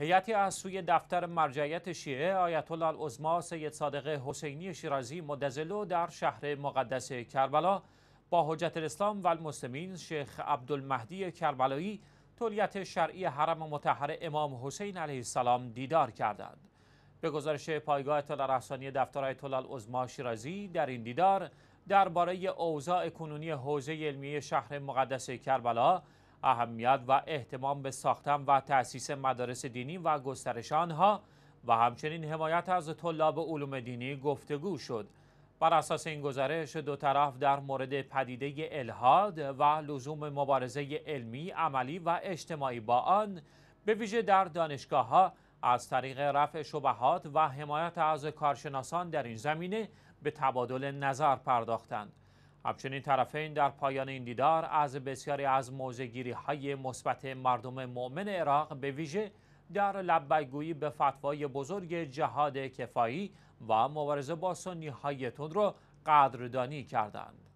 هیئتی از سوی دفتر مرجعیت شیعه آیت الله العظما سید صادق حسینی شیرازی مدزلو در شهر مقدس کربلا با حجت الاسلام و المسلمین شیخ عبدالمهدی کربلایی تولیت شرعی حرم مطهر امام حسین علیه السلام دیدار کردند به گزارش پایگاه اطلاع رسانی دفتر آیت الله شیرازی در این دیدار درباره اوضاع کنونی حوزه علمیه شهر مقدس کربلا اهمیت و احتمام به ساختن و تأسیس مدارس دینی و گسترش آنها و همچنین حمایت از طلاب علوم دینی گفتگو شد بر اساس این گزارش دو طرف در مورد پدیده الهاد و لزوم مبارزه علمی، عملی و اجتماعی با آن به ویژه در دانشگاه ها از طریق رفع شبهات و حمایت از کارشناسان در این زمینه به تبادل نظر پرداختند. همچنین طرفین در پایان این دیدار از بسیاری از موزگیری های مثبت مردم مؤمن عراق به ویژه در لبگویی به فتوای بزرگ جهاد کفایی و مبارزه با سنی های را قدردانی کردند.